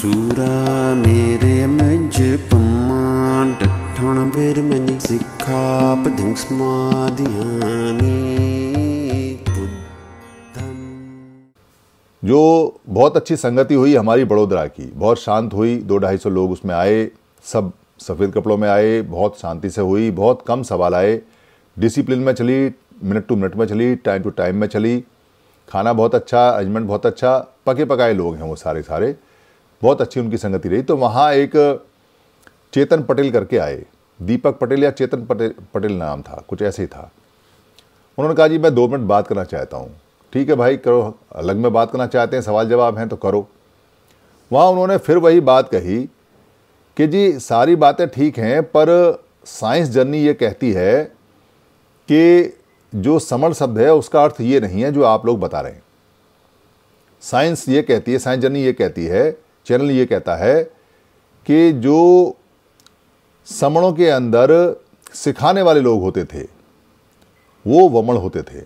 सूरा मेरे ਮਜ पमान ਡਠਣ बेर ਮਨ सिखा पदिंग ਸਮਾਧਿਆਨੀ जो बहुत अच्छी संगति हुई हमारी बड़ोदरा की बहुत शांत हुई दो ढाई सौ लोग उसमें आए सब सफ़ेद कपड़ों में आए बहुत शांति से हुई बहुत कम सवाल आए डिसिप्लिन में चली मिनट टू मिनट में चली टाइम टू टाइम में चली खाना बहुत अच्छा अरेंजमेंट बहुत अच्छा पके पकाए लोग हैं वो सारे सारे बहुत अच्छी उनकी संगति रही तो वहाँ एक चेतन पटेल करके आए दीपक पटेल या चेतन पटेल पटेल नाम था कुछ ऐसे ही था उन्होंने कहा जी मैं दो मिनट बात करना चाहता हूँ ठीक है भाई करो अलग में बात करना चाहते हैं सवाल जवाब हैं तो करो वहाँ उन्होंने फिर वही बात कही कि जी सारी बातें ठीक हैं पर साइंस जर्नी ये कहती है कि जो समण शब्द है उसका अर्थ ये नहीं है जो आप लोग बता रहे हैं साइंस ये कहती है साइंस जर्नी ये कहती है चैनल ये कहता है कि जो समणों के अंदर सिखाने वाले लोग होते थे वो वमण होते थे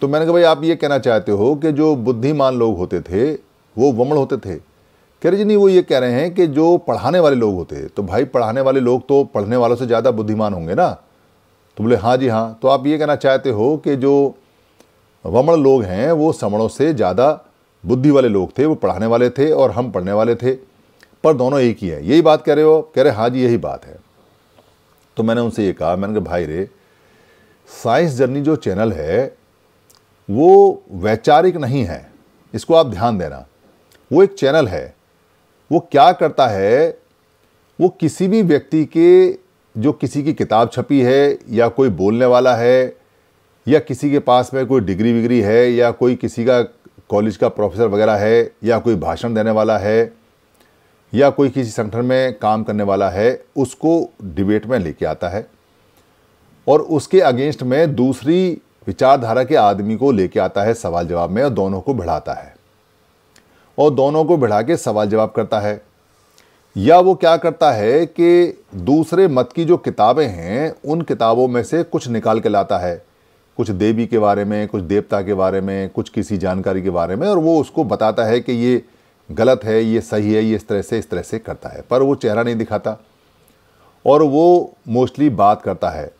तो मैंने कहा भाई आप ये कहना चाहते हो कि जो बुद्धिमान लोग होते थे वो वमण होते थे कह रहे जी नहीं वो ये कह रहे हैं कि जो पढ़ाने वाले लोग होते तो भाई पढ़ाने वाले लोग तो पढ़ने वालों से ज़्यादा बुद्धिमान होंगे ना तो बोले हाँ जी हाँ तो आप ये कहना चाहते हो कि जो वमण लोग हैं वो समणों से ज़्यादा बुद्धि वाले लोग थे वो पढ़ाने वाले थे और हम पढ़ने वाले थे पर दोनों एक ही है यही बात कह रहे हो कह रहे हाँ जी यही बात है तो मैंने उनसे ये कहा मैंने कहा भाई रे साइंस जर्नी जो चैनल है वो वैचारिक नहीं है इसको आप ध्यान देना वो एक चैनल है वो क्या करता है वो किसी भी व्यक्ति के जो किसी की किताब छपी है या कोई बोलने वाला है या किसी के पास में कोई डिग्री विग्री है या कोई किसी का कॉलेज का प्रोफेसर वगैरह है या कोई भाषण देने वाला है या कोई किसी संगठन में काम करने वाला है उसको डिबेट में लेके आता है और उसके अगेंस्ट में दूसरी विचारधारा के आदमी को लेके आता है सवाल जवाब में और दोनों को भिड़ाता है और दोनों को भिड़ा के सवाल जवाब करता है या वो क्या करता है कि दूसरे मत की जो किताबें हैं उन किताबों में से कुछ निकाल के लाता है कुछ देवी के बारे में कुछ देवता के बारे में कुछ किसी जानकारी के बारे में और वो उसको बताता है कि ये गलत है ये सही है ये इस तरह से इस तरह से करता है पर वो चेहरा नहीं दिखाता और वो मोस्टली बात करता है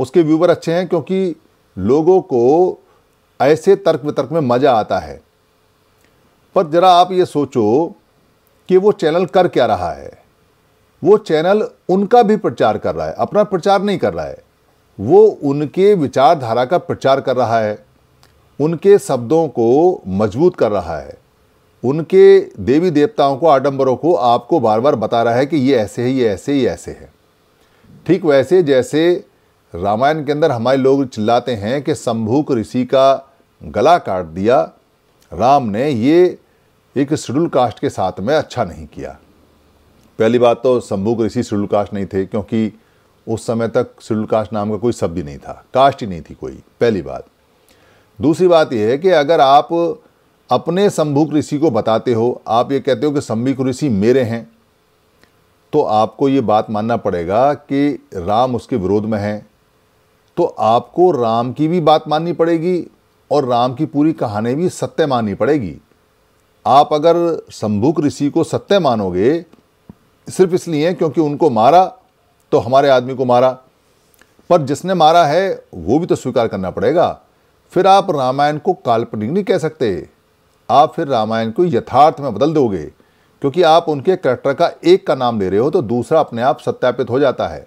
उसके व्यूवर अच्छे हैं क्योंकि लोगों को ऐसे तर्क वितर्क में मज़ा आता है पर ज़रा आप ये सोचो कि वो चैनल कर क्या रहा है वो चैनल उनका भी प्रचार कर रहा है अपना प्रचार नहीं कर रहा है वो उनके विचारधारा का प्रचार कर रहा है उनके शब्दों को मजबूत कर रहा है उनके देवी देवताओं को आडंबरों को आपको बार बार बता रहा है कि ये ऐसे है ये ऐसे ये ऐसे है ठीक वैसे जैसे रामायण के अंदर हमारे लोग चिल्लाते हैं कि शंभूक ऋषि का गला काट दिया राम ने ये एक शेड्यूल कास्ट के साथ में अच्छा नहीं किया पहली बात तो शंभुक ऋषि शेड्यूल कास्ट नहीं थे क्योंकि उस समय तक शेड्यूल कास्ट नाम का कोई शब्द ही नहीं था कास्ट ही नहीं थी कोई पहली बात दूसरी बात यह है कि अगर आप अपने शंभुक ऋषि को बताते हो आप ये कहते हो कि शंभिक ऋषि मेरे हैं तो आपको ये बात मानना पड़ेगा कि राम उसके विरोध में है तो आपको राम की भी बात माननी पड़ेगी और राम की पूरी कहानी भी सत्य माननी पड़ेगी आप अगर शंभुक ऋषि को सत्य मानोगे सिर्फ इसलिए क्योंकि उनको मारा तो हमारे आदमी को मारा पर जिसने मारा है वो भी तो स्वीकार करना पड़ेगा फिर आप रामायण को काल्पनिक नहीं कह सकते आप फिर रामायण को यथार्थ में बदल दोगे क्योंकि आप उनके करेक्टर का एक का नाम ले रहे हो तो दूसरा अपने आप सत्यापित हो जाता है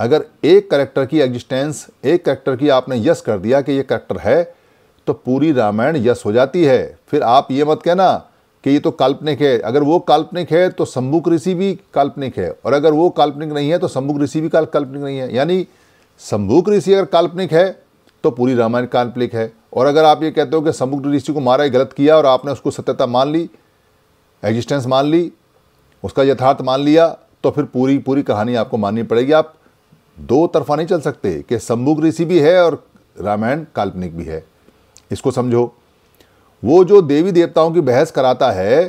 अगर एक करेक्टर की एग्जिस्टेंस एक करेक्टर की आपने यस कर दिया कि ये करेक्टर है तो पूरी रामायण यस हो जाती है फिर आप ये मत कहना कि ये तो काल्पनिक है अगर वो काल्पनिक है तो शंभुक ऋषि भी काल्पनिक है और अगर वो काल्पनिक नहीं है तो शंभुक ऋषि भी काल्पनिक नहीं है यानी शंभुक ऋषि अगर काल्पनिक है तो पूरी रामायण काल्पनिक है और अगर आप ये कहते हो कि शंभुक ऋषि को मारा गलत किया और आपने उसको सत्यता मान ली एग्जिस्टेंस मान ली उसका यथार्थ मान लिया तो फिर पूरी पूरी कहानी आपको माननी पड़ेगी आप दो तरफा नहीं चल सकते कि शंभुक ऋषि भी है और रामायण काल्पनिक भी है इसको समझो वो जो देवी देवताओं की बहस कराता है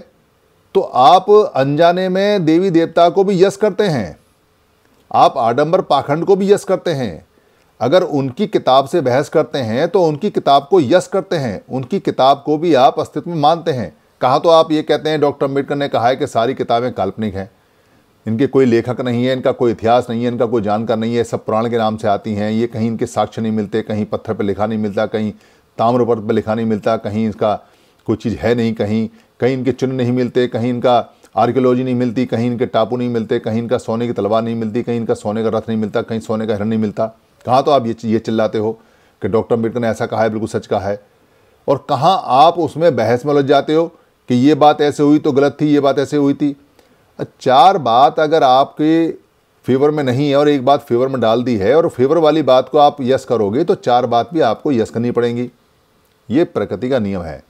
तो आप अनजाने में देवी देवता को भी यश करते हैं आप आडंबर पाखंड को भी यश करते हैं अगर उनकी किताब से बहस करते हैं तो उनकी किताब को यश करते हैं उनकी किताब को भी आप अस्तित्व में मानते हैं कहा तो आप ये कहते हैं डॉक्टर अम्बेडकर ने कहा है कि सारी किताबें काल्पनिक हैं इनके कोई लेखक नहीं है इनका कोई इतिहास नहीं है इनका कोई जानकार नहीं है सब पुराण के नाम से आती हैं ये कहीं इनके साक्ष्य नहीं मिलते कहीं पत्थर पर लिखा नहीं मिलता कहीं ताम्रपर्त पर लिखा नहीं मिलता कहीं इसका कोई चीज़ है नहीं कहीं कहीं इनके चिन्ह नहीं मिलते कहीं इनका आर्कियोलॉजी नहीं मिलती कहीं इनके टापू नहीं मिलते कहीं इनका सोने की तलवार नहीं मिलती कहीं इनका सोने का रथ नहीं मिलता कहीं सोने का हिरण नहीं मिलता कहाँ तो आप ये ये चिल्लाते हो कि डॉक्टर अम्बेडकर ने ऐसा कहा है बिल्कुल सच कहा है और कहाँ आप उसमें बहस में लग जाते हो कि ये बात ऐसे हुई तो गलत थी ये बात ऐसे हुई थी चार बात अगर आपके फेवर में नहीं है और एक बात फेवर में डाल दी है और फेवर वाली बात को आप यस करोगे तो चार बात भी आपको यस करनी पड़ेंगी ये प्रकृति का नियम है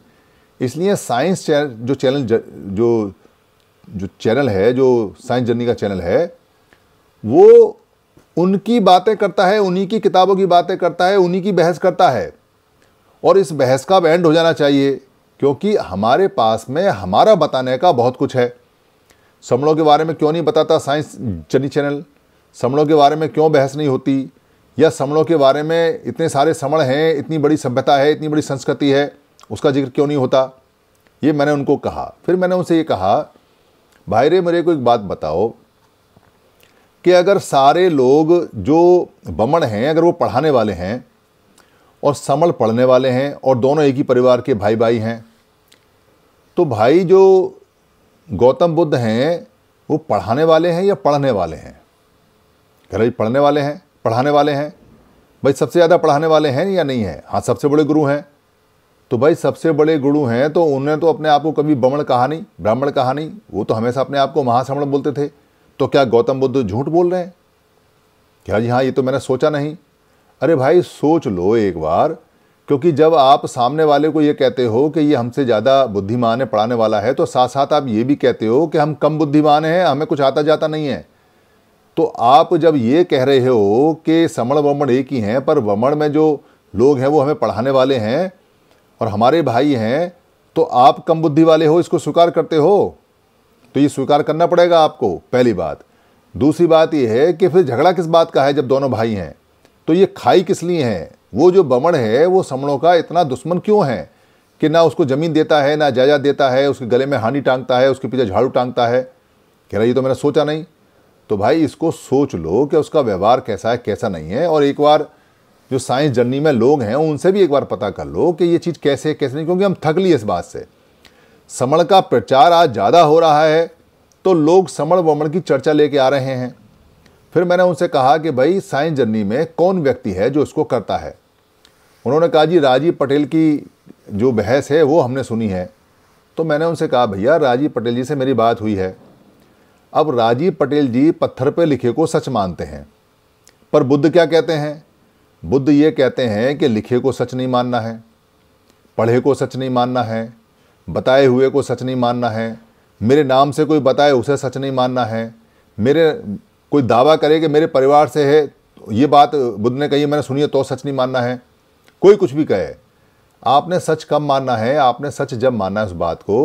इसलिए साइंस चैनल जो चैनल जो जो चैनल है जो साइंस जर्नी का चैनल है वो उनकी बातें करता है उन्हीं की किताबों की बातें करता है उन्हीं की बहस करता है और इस बहस का एंड हो जाना चाहिए क्योंकि हमारे पास में हमारा बताने का बहुत कुछ है समड़ों के बारे में क्यों नहीं बताता साइंस जर्नी चैनल समड़ों के बारे में क्यों बहस नहीं होती या समणों के बारे में इतने सारे समण हैं इतनी बड़ी सभ्यता है इतनी बड़ी संस्कृति है उसका जिक्र क्यों नहीं होता ये मैंने उनको कहा फिर मैंने उनसे ये कहा भाई रे मेरे को एक बात बताओ कि अगर सारे लोग जो बमण हैं अगर वो पढ़ाने वाले हैं और समल पढ़ने वाले हैं और दोनों एक ही परिवार के भाई भाई हैं तो भाई जो गौतम बुद्ध हैं वो पढ़ाने वाले हैं या पढ़ने वाले हैं कह रहे पढ़ने वाले हैं पढ़ाने वाले हैं भाई सबसे ज़्यादा पढ़ाने वाले हैं या नहीं है हाँ सबसे बड़े गुरु हैं तो भाई सबसे बड़े गुरु हैं तो उन्होंने तो अपने आप को कभी बमण कहा नहीं ब्राह्मण कहा नहीं वो तो हमेशा अपने आप को महाश्रमण बोलते थे तो क्या गौतम बुद्ध झूठ बोल रहे हैं क्या जी हाँ ये तो मैंने सोचा नहीं अरे भाई सोच लो एक बार क्योंकि जब आप सामने वाले को ये कहते हो कि ये हमसे ज़्यादा बुद्धिमान है पढ़ाने वाला है तो साथ साथ आप ये भी कहते हो कि हम कम बुद्धिमान हैं हमें कुछ आता जाता नहीं है तो आप जब ये कह रहे हो कि समण वमण एक ही हैं पर वमण में जो लोग हैं वो हमें पढ़ाने वाले हैं और हमारे भाई हैं तो आप कम बुद्धि वाले हो इसको स्वीकार करते हो तो ये स्वीकार करना पड़ेगा आपको पहली बात दूसरी बात यह है कि फिर झगड़ा किस बात का है जब दोनों भाई हैं तो ये खाई किस लिए हैं वो जो बमण है वो समणों का इतना दुश्मन क्यों है कि ना उसको ज़मीन देता है ना जायजा देता है उसके गले में हानि टांगता है उसके पीछे झाड़ू टांगता है कह रहा ये तो मैंने सोचा नहीं तो भाई इसको सोच लो कि उसका व्यवहार कैसा है कैसा नहीं है और एक बार जो साइंस जर्नी में लोग हैं उनसे भी एक बार पता कर लो कि ये चीज़ कैसे है कैसे नहीं क्योंकि हम थक लिए इस बात से समण का प्रचार आज ज़्यादा हो रहा है तो लोग समण वमण की चर्चा लेके आ रहे हैं फिर मैंने उनसे कहा कि भाई साइंस जर्नी में कौन व्यक्ति है जो इसको करता है उन्होंने कहा जी राजीव पटेल की जो बहस है वो हमने सुनी है तो मैंने उनसे कहा भैया राजीव पटेल जी से मेरी बात हुई है अब राजीव पटेल जी पत्थर पे लिखे को सच मानते हैं पर बुद्ध क्या कहते हैं बुद्ध ये कहते हैं कि लिखे को सच नहीं मानना है पढ़े को सच नहीं मानना है बताए हुए को सच नहीं मानना है मेरे नाम से कोई बताए उसे सच नहीं मानना है मेरे कोई दावा करे कि मेरे परिवार से है ये बात बुद्ध ने कही मैंने सुनी है तो सच नहीं मानना है कोई कुछ भी कहे आपने सच कब मानना है आपने सच जब मानना है उस बात को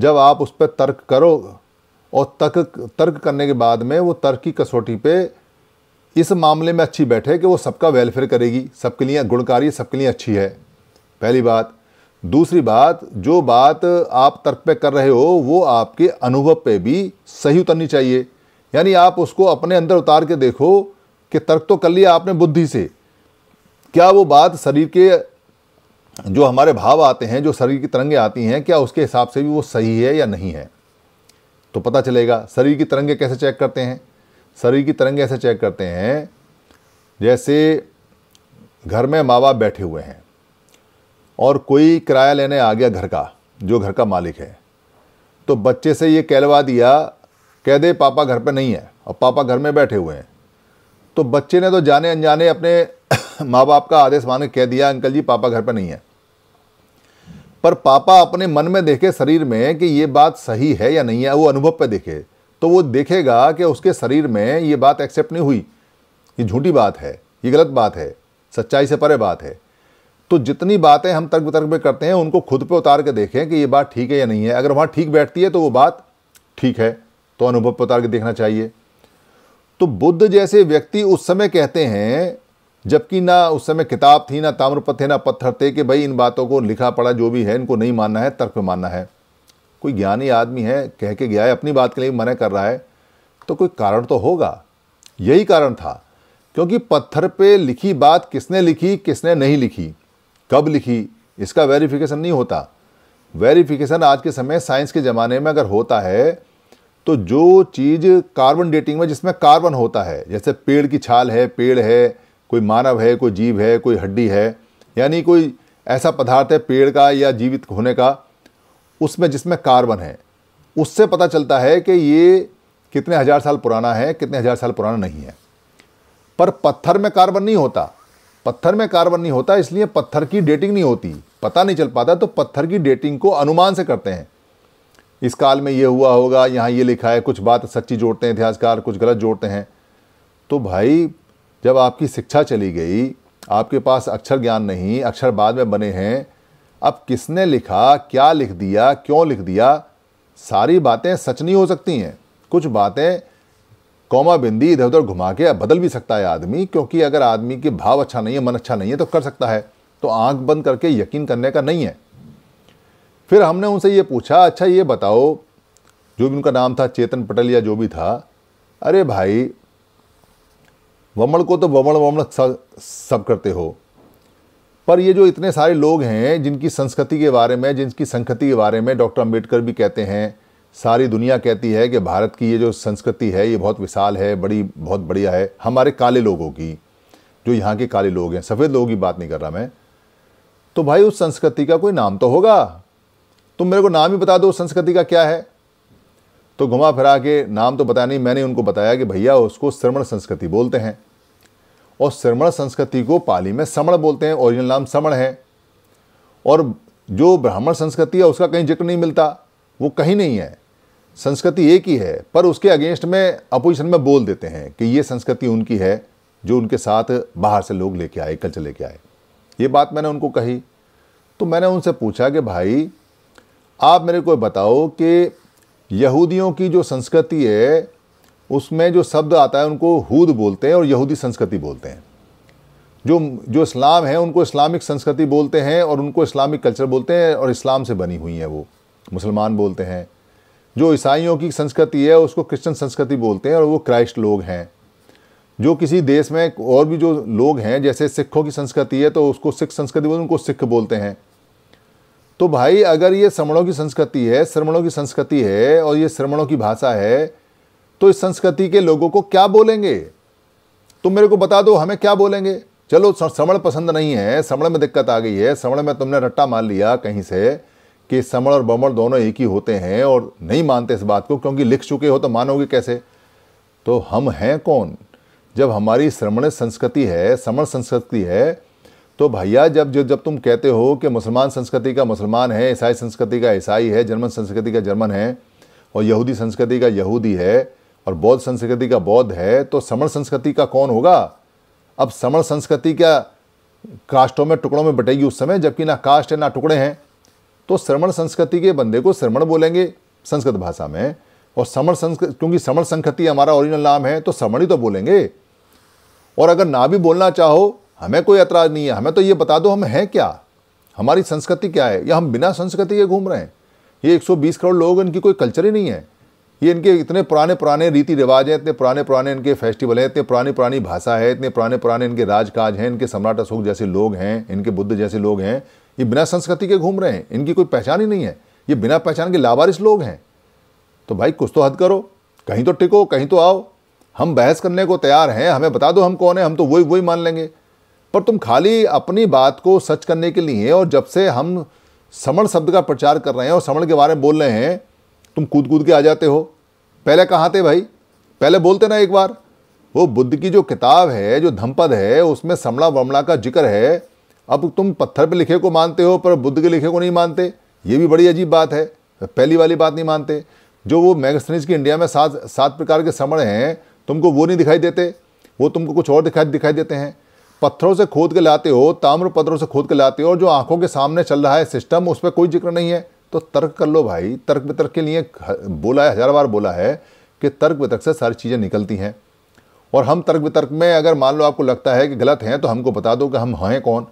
जब आप उस पर तर्क करो और तर्क तर्क करने के बाद में वो तर्क की कसौटी पे इस मामले में अच्छी बैठे कि वो सबका वेलफेयर करेगी सबके लिए गुणकारी सबके लिए अच्छी है पहली बात दूसरी बात जो बात आप तर्क पे कर रहे हो वो आपके अनुभव पे भी सही उतरनी चाहिए यानी आप उसको अपने अंदर उतार के देखो कि तर्क तो कर लिया आपने बुद्धि से क्या वो बात शरीर के जो हमारे भाव आते हैं जो शरीर की तरंगे आती हैं क्या उसके हिसाब से भी वो सही है या नहीं है तो पता चलेगा शरीर की तरंगे कैसे चेक करते हैं शरीर की तरंगे ऐसे चेक करते हैं जैसे घर में माँ बाप बैठे हुए हैं और कोई किराया लेने आ गया घर का जो घर का मालिक है तो बच्चे से ये कहलवा दिया कह दे पापा घर पर नहीं है और पापा घर में बैठे हुए हैं तो बच्चे ने तो जाने अनजाने अपने माँ बाप का आदेश मान के कह दिया अंकल जी पापा घर पर नहीं है पर पापा अपने मन में देखे शरीर में कि ये बात सही है या नहीं है वो अनुभव पे देखे तो वो देखेगा कि उसके शरीर में ये बात एक्सेप्ट नहीं हुई ये झूठी बात है ये गलत बात है सच्चाई से परे बात है तो जितनी बातें हम तर्क वितर्क में करते हैं उनको खुद पे उतार के देखें कि ये बात ठीक है या नहीं है अगर वहाँ ठीक बैठती है तो वो बात ठीक है तो अनुभव पे उतार के देखना चाहिए तो बुद्ध जैसे व्यक्ति उस समय कहते हैं जबकि ना उस समय किताब थी ना ताम्रपत थे ना पत्थर थे कि भाई इन बातों को लिखा पड़ा जो भी है इनको नहीं मानना है तर्क मानना है कोई ज्ञानी आदमी है कह के गया है अपनी बात के लिए मना कर रहा है तो कोई कारण तो होगा यही कारण था क्योंकि पत्थर पे लिखी बात किसने लिखी किसने नहीं लिखी कब लिखी इसका वेरिफिकेशन नहीं होता वेरिफिकेशन आज के समय साइंस के ज़माने में अगर होता है तो जो चीज़ कार्बन डेटिंग में जिसमें कार्बन होता है जैसे पेड़ की छाल है पेड़ है कोई मानव है कोई जीव है कोई हड्डी है यानी कोई ऐसा पदार्थ है पेड़ का या जीवित होने का उसमें जिसमें कार्बन है उससे पता चलता है कि ये कितने हज़ार साल पुराना है कितने हज़ार साल पुराना नहीं है पर पत्थर में कार्बन नहीं होता पत्थर में कार्बन नहीं होता इसलिए पत्थर की डेटिंग नहीं होती पता नहीं चल पाता तो पत्थर की डेटिंग को अनुमान से करते हैं इस काल में ये हुआ होगा यहाँ ये लिखा है कुछ बात सच्ची जोड़ते हैं इतिहासकार कुछ गलत जोड़ते हैं तो भाई जब आपकी शिक्षा चली गई आपके पास अक्षर ज्ञान नहीं अक्षर बाद में बने हैं अब किसने लिखा क्या लिख दिया क्यों लिख दिया सारी बातें सच नहीं हो सकती हैं कुछ बातें कौमा बिंदी इधर उधर घुमा के बदल भी सकता है आदमी क्योंकि अगर आदमी के भाव अच्छा नहीं है मन अच्छा नहीं है तो कर सकता है तो आंख बंद करके यकीन करने का नहीं है फिर हमने उनसे ये पूछा अच्छा ये बताओ जो भी उनका नाम था चेतन पटेल या जो भी था अरे भाई वमण को तो वमण वमण सब करते हो पर ये जो इतने सारे लोग हैं जिनकी संस्कृति के बारे में जिनकी संस्कृति के बारे में डॉक्टर अम्बेडकर भी कहते हैं सारी दुनिया कहती है कि भारत की ये जो संस्कृति है ये बहुत विशाल है बड़ी बहुत बढ़िया है हमारे काले लोगों की जो यहाँ के काले लोग हैं सफ़ेद लोगों की बात नहीं कर रहा मैं तो भाई उस संस्कृति का कोई नाम तो होगा तुम मेरे को नाम ही बता दो उस संस्कृति का क्या है तो घुमा फिरा के नाम तो पता नहीं मैंने उनको बताया कि भैया उसको श्रमण संस्कृति बोलते हैं और श्रमण संस्कृति को पाली में समण बोलते हैं ओरिजिनल नाम समण है और जो ब्राह्मण संस्कृति है उसका कहीं जिक्र नहीं मिलता वो कहीं नहीं है संस्कृति एक ही है पर उसके अगेंस्ट में अपोजिशन में बोल देते हैं कि ये संस्कृति उनकी है जो उनके साथ बाहर से लोग लेके आए कल्चर लेके आए ये बात मैंने उनको कही तो मैंने उनसे पूछा कि भाई आप मेरे को बताओ कि यहूदियों की जो संस्कृति है उसमें जो शब्द आता है उनको हूद बोलते हैं और यहूदी संस्कृति बोलते हैं जो जो इस्लाम है उनको इस्लामिक संस्कृति बोलते हैं और उनको इस्लामिक कल्चर बोलते हैं और इस्लाम से बनी हुई हैं वो मुसलमान बोलते हैं जो ईसाइयों की संस्कृति है उसको क्रिश्चियन संस्कृति बोलते हैं और वो क्राइस्ट लोग हैं जो किसी देश में और भी जो लोग हैं जैसे सिखों की संस्कृति है तो उसको सिख संस्कृति बोलते हैं उनको सिख बोलते हैं तो भाई अगर ये श्रमणों की संस्कृति है श्रमणों की संस्कृति है और ये श्रमणों की भाषा है तो इस संस्कृति के लोगों को क्या बोलेंगे तुम मेरे को बता दो हमें क्या बोलेंगे चलो श्रवण पसंद नहीं है श्रमण में दिक्कत आ गई है श्रवण में तुमने रट्टा मान लिया कहीं से कि श्रमण और बमण दोनों एक ही होते हैं और नहीं मानते इस बात को क्योंकि लिख चुके हो तो मानोगे कैसे तो हम हैं कौन जब हमारी श्रमण संस्कृति है श्रमण संस्कृति है तो भैया जब जो जब तुम कहते हो कि मुसलमान संस्कृति का मुसलमान है ईसाई संस्कृति का ईसाई है जर्मन संस्कृति का जर्मन है और यहूदी संस्कृति का यहूदी है और बौद्ध संस्कृति का बौद्ध है तो समण संस्कृति का कौन होगा अब समण संस्कृति क्या कास्टों में टुकड़ों में बटेगी उस समय जबकि ना कास्ट है ना टुकड़े हैं तो श्रमण संस्कृति के बंदे को श्रमण बोलेंगे संस्कृत भाषा में और समण संस्कृत क्योंकि समण संस्कृति हमारा ओरिजिनल नाम है तो श्रमण ही तो बोलेंगे और अगर ना भी बोलना चाहो हमें कोई ऐतराज़ नहीं है हमें तो ये बता दो हम हैं क्या हमारी संस्कृति क्या है या हम बिना संस्कृति के घूम रहे हैं ये 120 करोड़ लोग इनकी कोई कल्चर ही नहीं है ये इनके इतने पुराने पुराने रीति रिवाज हैं इतने पुराने पुराने इनके फेस्टिवल हैं इतने पुरानी पुरानी भाषा है इतने पुराने पुराने इनके राजकाज हैं इनके सम्राट अशोक जैसे लोग हैं इनके बुद्ध जैसे लोग हैं ये बिना संस्कृति के घूम रहे हैं इनकी कोई पहचान ही नहीं है ये बिना पहचान के लावारिस लोग हैं तो भाई कुछ तो हद करो कहीं तो टिको कहीं तो आओ हम बहस करने को तैयार हैं हमें बता दो हम कौन हैं हम तो वही वही मान लेंगे पर तुम खाली अपनी बात को सच करने के लिए और जब से हम समण शब्द का प्रचार कर रहे हैं और समण के बारे में बोल रहे हैं तुम कूद कूद के आ जाते हो पहले कहाँ थे भाई पहले बोलते ना एक बार वो बुद्ध की जो किताब है जो धमपद है उसमें समणा वमणा का जिक्र है अब तुम पत्थर पे लिखे को मानते हो पर बुद्ध के लिखे को नहीं मानते ये भी बड़ी अजीब बात है पहली वाली बात नहीं मानते जो वो मैगस्थनीज की इंडिया में सात सात प्रकार के समण हैं तुमको वो नहीं दिखाई देते वो तुमको कुछ और दिखाई दिखाई देते हैं पत्थरों से खोद के लाते हो ताम्र पत्थरों से खोद के लाते हो और जो आंखों के सामने चल रहा है सिस्टम उस पर कोई जिक्र नहीं है तो तर्क कर लो भाई तर्क वितर्क के लिए बोला है हज़ार बार बोला है कि तर्क वितर्क से सारी चीज़ें निकलती हैं और हम तर्क वितर्क में अगर मान लो आपको लगता है कि गलत हैं तो हमको बता दो कि हम हैं कौन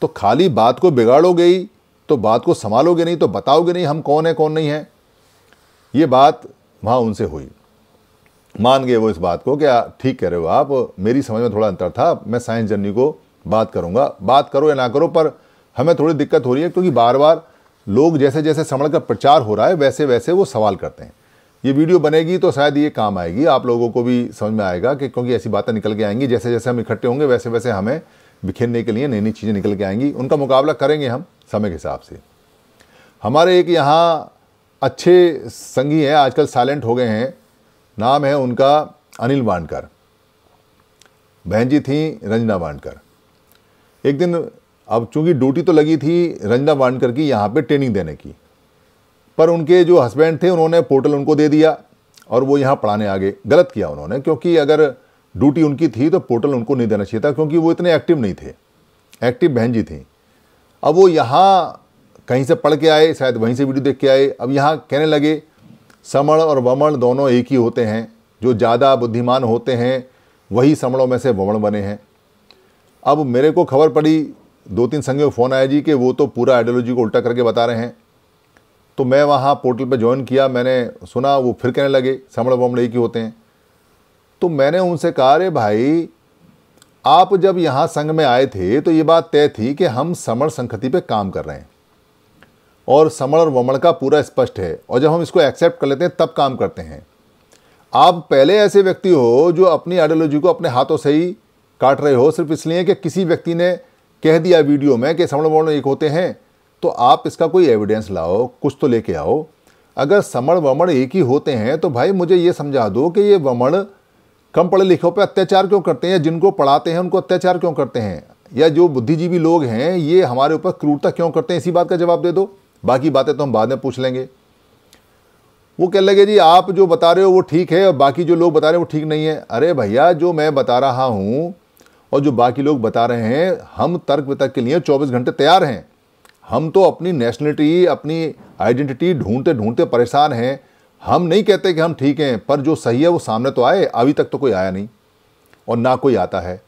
तो खाली बात को बिगाड़ोगे ही तो बात को संभालोगे नहीं तो बताओगे नहीं हम कौन है कौन नहीं है ये बात वहाँ उनसे हुई मान गए वो इस बात को क्या ठीक कह रहे हो आप मेरी समझ में थोड़ा अंतर था मैं साइंस जर्नी को बात करूँगा बात करो या ना करो पर हमें थोड़ी दिक्कत हो रही है क्योंकि बार बार लोग जैसे जैसे समण का प्रचार हो रहा है वैसे वैसे वो सवाल करते हैं ये वीडियो बनेगी तो शायद ये काम आएगी आप लोगों को भी समझ में आएगा कि क्योंकि ऐसी बातें निकल के आएंगी जैसे जैसे हम इकट्ठे होंगे वैसे वैसे हमें बिखेरने के लिए नई नई चीज़ें निकल के आएंगी उनका मुकाबला करेंगे हम समय के हिसाब से हमारे एक यहाँ अच्छे संगी हैं आजकल साइलेंट हो गए हैं नाम है उनका अनिल वानकर बहन जी थी रंजना वानकर एक दिन अब चूंकि ड्यूटी तो लगी थी रंजना वानकर की यहाँ पे ट्रेनिंग देने की पर उनके जो हस्बैंड थे उन्होंने पोर्टल उनको दे दिया और वो यहाँ पढ़ाने आगे गलत किया उन्होंने क्योंकि अगर ड्यूटी उनकी थी तो पोर्टल उनको नहीं देना चाहिए था क्योंकि वो इतने एक्टिव नहीं थे एक्टिव बहन जी थी अब वो यहाँ कहीं से पढ़ के आए शायद वहीं से वीडियो देख के आए अब यहाँ कहने लगे समण और वमण दोनों एक ही होते हैं जो ज़्यादा बुद्धिमान होते हैं वही समणों में से वमण बने हैं अब मेरे को खबर पड़ी दो तीन संघियों फ़ोन आया जी कि वो तो पूरा आइडियोलॉजी को उल्टा करके बता रहे हैं तो मैं वहाँ पोर्टल पर ज्वाइन किया मैंने सुना वो फिर कहने लगे समण वमण एक ही होते हैं तो मैंने उनसे कहा अरे भाई आप जब यहाँ संघ में आए थे तो ये बात तय थी कि हम समण संखति पे काम कर रहे हैं और समण और वमण का पूरा स्पष्ट है और जब हम इसको एक्सेप्ट कर लेते हैं तब काम करते हैं आप पहले ऐसे व्यक्ति हो जो अपनी आइडियोलॉजी को अपने हाथों से ही काट रहे हो सिर्फ इसलिए कि किसी व्यक्ति ने कह दिया वीडियो में कि समण वमण एक होते हैं तो आप इसका कोई एविडेंस लाओ कुछ तो लेके आओ अगर समण वमण एक ही होते हैं तो भाई मुझे ये समझा दो कि ये वमण कम पढ़े लिखों पर अत्याचार क्यों करते हैं जिनको पढ़ाते हैं उनको अत्याचार क्यों करते हैं या जो बुद्धिजीवी लोग हैं ये हमारे ऊपर क्रूरता क्यों करते हैं इसी बात का जवाब दे दो बाकी बातें तो हम बाद में पूछ लेंगे वो कह लगे जी आप जो बता रहे हो वो ठीक है और बाकी जो लोग बता रहे हैं वो ठीक नहीं है अरे भैया जो मैं बता रहा हूँ और जो बाकी लोग बता रहे हैं हम तर्क वितर्क के लिए 24 घंटे तैयार हैं हम तो अपनी नेशनलिटी अपनी आइडेंटिटी ढूंढते ढूंढते परेशान हैं हम नहीं कहते कि हम ठीक हैं पर जो सही है वो सामने तो आए अभी तक तो कोई आया नहीं और ना कोई आता है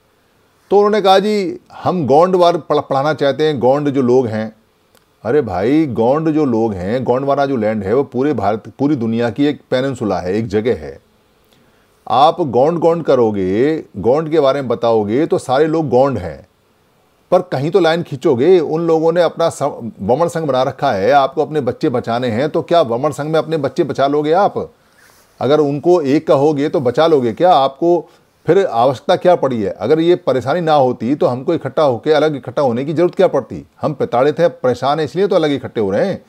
तो उन्होंने कहा जी हम गौंड वार पढ़ाना चाहते हैं गौंड जो लोग हैं अरे भाई गौंड जो लोग हैं वाला जो लैंड है वो पूरे भारत पूरी दुनिया की एक पेनसुला है एक जगह है आप गोंड गोंड करोगे गौंड के बारे में बताओगे तो सारे लोग गौंड हैं पर कहीं तो लाइन खींचोगे उन लोगों ने अपना वमण संघ बना रखा है आपको अपने बच्चे बचाने हैं तो क्या वमण संघ में अपने बच्चे बचा लोगे आप अगर उनको एक कहोगे तो बचा लोगे क्या आपको फिर आवश्यकता क्या पड़ी है अगर ये परेशानी ना होती तो हमको इकट्ठा होकर अलग इकट्ठा होने की ज़रूरत क्या पड़ती हम प्रताड़ित हैं परेशान हैं इसलिए तो अलग इकट्ठे हो रहे हैं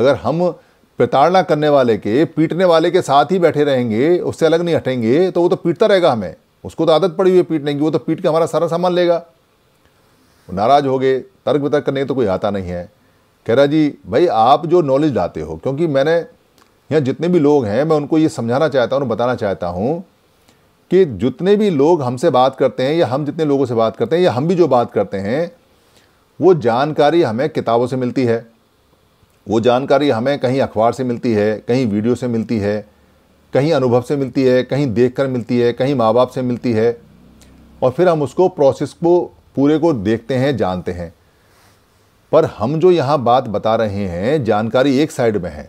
अगर हम प्रताड़ना करने वाले के पीटने वाले के साथ ही बैठे रहेंगे उससे अलग नहीं हटेंगे तो वो तो पीटता रहेगा हमें उसको तो आदत पड़ी हुई है पीटने की वो तो पीट के हमारा सारा सामान लेगा नाराज़ हो गए तर्क वितर्क करने तो कोई आता नहीं है कह रहा जी भाई आप जो नॉलेज लाते हो क्योंकि मैंने यहाँ जितने भी लोग हैं मैं उनको ये समझाना चाहता हूँ और बताना चाहता हूँ कि जितने भी लोग हमसे बात करते हैं या हम जितने लोगों से बात करते हैं या हम भी जो बात करते हैं वो जानकारी हमें किताबों से मिलती है वो जानकारी हमें कहीं अखबार से मिलती है कहीं वीडियो से मिलती है कहीं अनुभव से मिलती है कहीं देख कर मिलती है कहीं माँ बाप से मिलती है और फिर हम उसको प्रोसेस को पूरे को देखते हैं जानते हैं पर हम जो यहाँ बात बता रहे हैं जानकारी एक साइड में है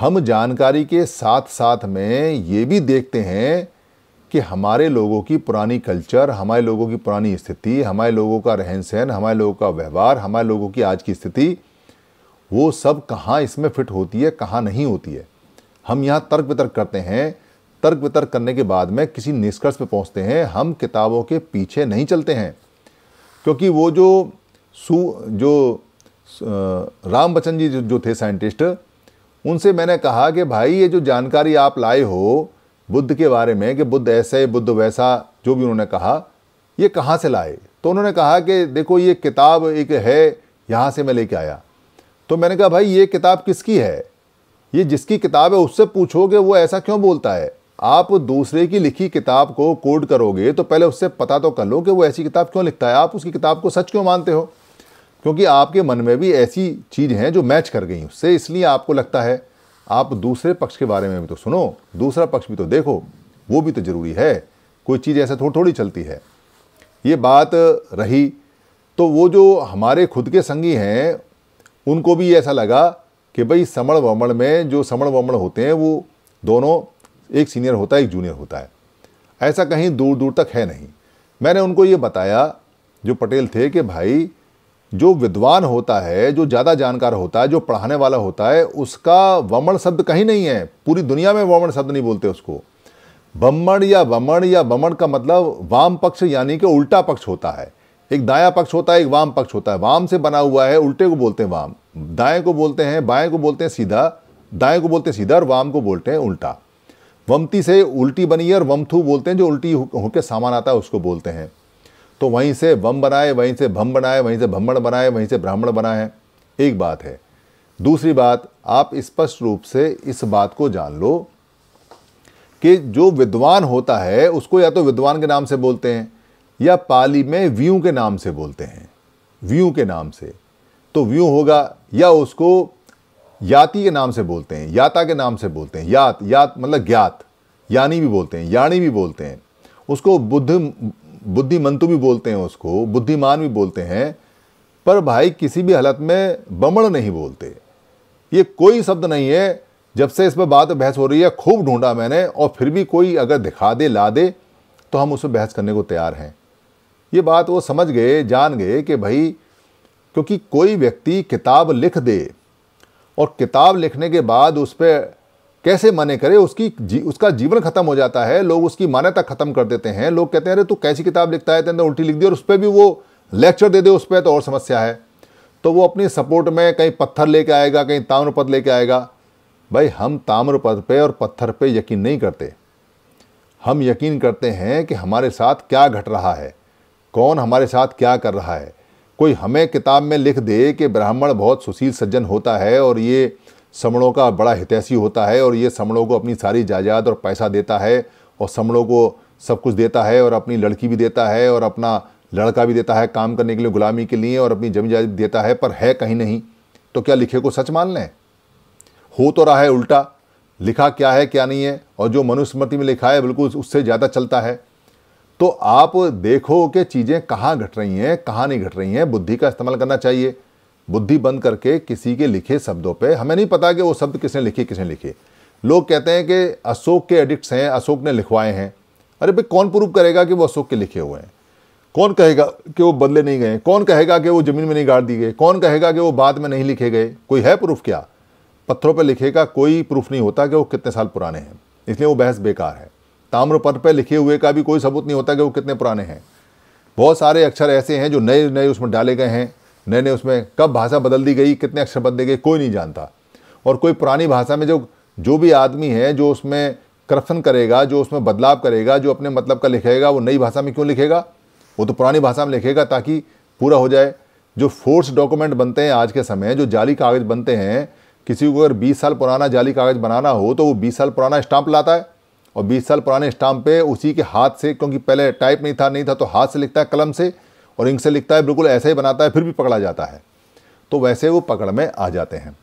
हम जानकारी के साथ साथ में ये भी देखते हैं कि हमारे लोगों की पुरानी कल्चर हमारे लोगों की पुरानी स्थिति हमारे लोगों का रहन सहन हमारे लोगों का व्यवहार हमारे लोगों की आज की स्थिति वो सब कहाँ इसमें फिट होती है कहाँ नहीं होती है हम यहाँ तर्क वितर्क करते हैं तर्क वितर्क करने के बाद में किसी निष्कर्ष पर पहुँचते हैं हम किताबों के पीछे नहीं चलते हैं क्योंकि वो जो सु जो राम बच्चन जी जो, जो थे साइंटिस्ट उनसे मैंने कहा कि भाई ये जो जानकारी आप लाए हो बुद्ध के बारे में कि बुद्ध ऐसे बुद्ध वैसा जो भी उन्होंने कहा ये कहाँ से लाए तो उन्होंने कहा कि देखो ये किताब एक है यहाँ से मैं लेके आया तो मैंने कहा भाई ये किताब किसकी है ये जिसकी किताब है उससे पूछोगे वो ऐसा क्यों बोलता है आप दूसरे की लिखी किताब को कोड करोगे तो पहले उससे पता तो कर लो कि वो ऐसी किताब क्यों लिखता है आप उसकी किताब को सच क्यों मानते हो क्योंकि आपके मन में भी ऐसी चीज़ हैं जो मैच कर गई उससे इसलिए आपको लगता है आप दूसरे पक्ष के बारे में भी तो सुनो दूसरा पक्ष भी तो देखो वो भी तो ज़रूरी है कोई चीज़ ऐसा थोड़ी थोड़ी चलती है ये बात रही तो वो जो हमारे खुद के संगी हैं उनको भी ऐसा लगा कि भाई समण वमण में जो समण वमण होते हैं वो दोनों एक सीनियर होता है एक जूनियर होता है ऐसा कहीं दूर दूर तक है नहीं मैंने उनको ये बताया जो पटेल थे कि भाई जो विद्वान होता है जो ज़्यादा जानकार होता है जो पढ़ाने वाला होता है उसका वमण शब्द कहीं नहीं है पूरी दुनिया में वमण शब्द नहीं बोलते उसको बमण या वमण या वमण का मतलब वाम पक्ष यानी कि उल्टा पक्ष होता है एक दाया पक्ष होता है एक वाम पक्ष होता है वाम से बना हुआ है उल्टे को बोलते हैं वाम दाएं को बोलते हैं बाएं को बोलते हैं सीधा दाएं को बोलते हैं सीधा और वाम को बोलते हैं उल्टा वमती से उल्टी बनी है और वमथू बोलते हैं जो उल्टी होकर सामान आता है उसको बोलते हैं तो वहीं से वम बनाए वहीं से भम बनाए वहीं से भ्रमण बनाए वहीं से ब्राह्मण बनाए एक बात है दूसरी बात आप स्पष्ट रूप से इस बात को जान लो कि जो विद्वान होता है उसको या तो विद्वान के नाम से बोलते हैं या पाली में व्यू के नाम से बोलते हैं व्यू के नाम से तो व्यू होगा या उसको याति के नाम से बोलते हैं याता के नाम से बोलते हैं यात यात मतलब ज्ञात यानी भी बोलते हैं यानी भी बोलते हैं उसको बुद्ध बुद्धिमंतु भी बोलते हैं उसको बुद्धिमान भी बोलते हैं पर भाई किसी भी हालत में बमड़ नहीं बोलते ये कोई शब्द नहीं है जब से इस पर बात बहस हो रही है खूब ढूंढा मैंने और फिर भी कोई अगर दिखा दे ला दे तो हम उस पर बहस करने को तैयार हैं ये बात वो समझ गए जान गए कि भाई क्योंकि कोई व्यक्ति किताब लिख दे और किताब लिखने के बाद उस पर कैसे माने करे उसकी जी, उसका जीवन खत्म हो जाता है लोग उसकी मान्यता खत्म कर देते हैं लोग कहते हैं अरे तू कैसी किताब लिखता है तेरे उल्टी लिख दी और उस पर भी वो लेक्चर दे दे उस पर तो और समस्या है तो वो अपनी सपोर्ट में कहीं पत्थर लेके आएगा कहीं ताम्रपद लेके आएगा भाई हम ताम्रपद पे और पत्थर पे यकीन नहीं करते हम यकीन करते हैं कि हमारे साथ क्या घट रहा है कौन हमारे साथ क्या कर रहा है कोई हमें किताब में लिख दे कि ब्राह्मण बहुत सुशील सज्जन होता है और ये समड़ों का बड़ा हितैषी होता है और ये समड़ों को अपनी सारी जायदाद और पैसा देता है और समड़ों को सब कुछ देता है और अपनी लड़की भी देता है और अपना लड़का भी देता है काम करने के लिए गुलामी के लिए और अपनी जमी जायदाद देता है पर है कहीं नहीं तो क्या लिखे को सच मान लें हो तो रहा है उल्टा लिखा क्या है क्या नहीं है और जो मनुस्मृति में लिखा है बिल्कुल उससे ज़्यादा चलता है तो आप देखो कि चीज़ें कहाँ घट रही हैं कहाँ नहीं घट रही हैं बुद्धि का इस्तेमाल करना चाहिए बुद्धि बंद करके किसी के लिखे शब्दों पे हमें नहीं पता कि वो शब्द किसने लिखे किसने लिखे लोग कहते हैं कि अशोक के एडिक्ट्स हैं अशोक ने लिखवाए हैं अरे भाई कौन प्रूव करेगा कि वो अशोक के लिखे हुए हैं कौन कहेगा कि वो बदले नहीं गए कौन कहेगा कि वो ज़मीन में नहीं गाड़ दिए गए कौन कहेगा कि वो बाद में नहीं लिखे गए कोई है प्रूफ क्या पत्थरों पर लिखेगा कोई प्रूफ नहीं होता कि वो कितने साल पुराने हैं इसलिए वो बहस बेकार है ताम्रपट पर लिखे हुए का भी कोई सबूत नहीं होता कि वो कितने पुराने हैं बहुत सारे अक्षर ऐसे हैं जो नए नए उसमें डाले गए हैं नए नए उसमें कब भाषा बदल दी गई कितने अक्षर बदले गए कोई नहीं जानता और कोई पुरानी भाषा में जो जो भी आदमी है जो उसमें करप्शन करेगा जो उसमें बदलाव करेगा जो अपने मतलब का लिखेगा वो नई भाषा में क्यों लिखेगा वो तो पुरानी भाषा में लिखेगा ताकि पूरा हो जाए जो फोर्स डॉक्यूमेंट बनते हैं आज के समय जो जाली कागज़ बनते हैं किसी को अगर 20 साल पुराना जाली कागज़ बनाना हो तो वो 20 साल पुराना स्टाम्प लाता है और 20 साल पुराने स्टाम्प पे उसी के हाथ से क्योंकि पहले टाइप नहीं था नहीं था तो हाथ से लिखता है कलम से और इंक से लिखता है बिल्कुल ऐसे ही बनाता है फिर भी पकड़ा जाता है तो वैसे वो पकड़ में आ जाते हैं